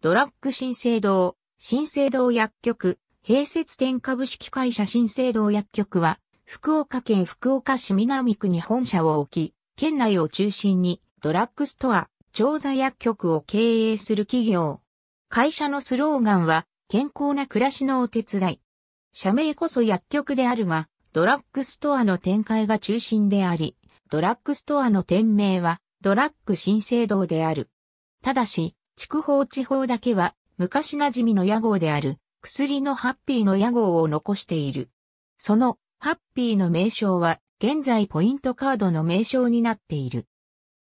ドラッグ新生堂、新生堂薬局、併設店株式会社新生堂薬局は、福岡県福岡市南区に本社を置き、県内を中心にドラッグストア、調査薬局を経営する企業。会社のスローガンは、健康な暮らしのお手伝い。社名こそ薬局であるが、ドラッグストアの展開が中心であり、ドラッグストアの店名は、ドラッグ新生堂である。ただし、筑豊地方だけは、昔馴染みの屋号である、薬のハッピーの屋号を残している。その、ハッピーの名称は、現在ポイントカードの名称になっている。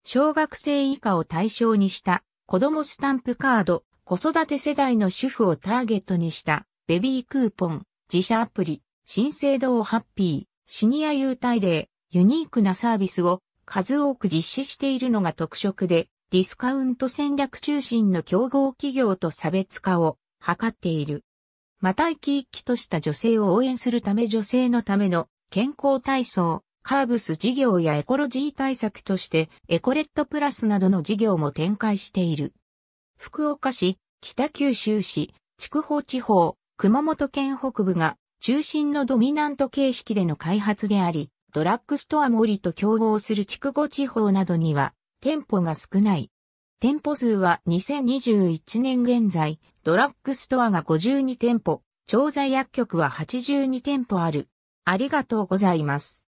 小学生以下を対象にした、子供スタンプカード、子育て世代の主婦をターゲットにした、ベビークーポン、自社アプリ、新制度をハッピー、シニア優待で、ユニークなサービスを数多く実施しているのが特色で、ディスカウント戦略中心の競合企業と差別化を図っている。また生き生きとした女性を応援するため女性のための健康体操、カーブス事業やエコロジー対策としてエコレットプラスなどの事業も展開している。福岡市、北九州市、筑豊地方、熊本県北部が中心のドミナント形式での開発であり、ドラッグストア森と競合する筑後地方などには店舗が少ない。店舗数は2021年現在、ドラッグストアが52店舗、調剤薬局は82店舗ある。ありがとうございます。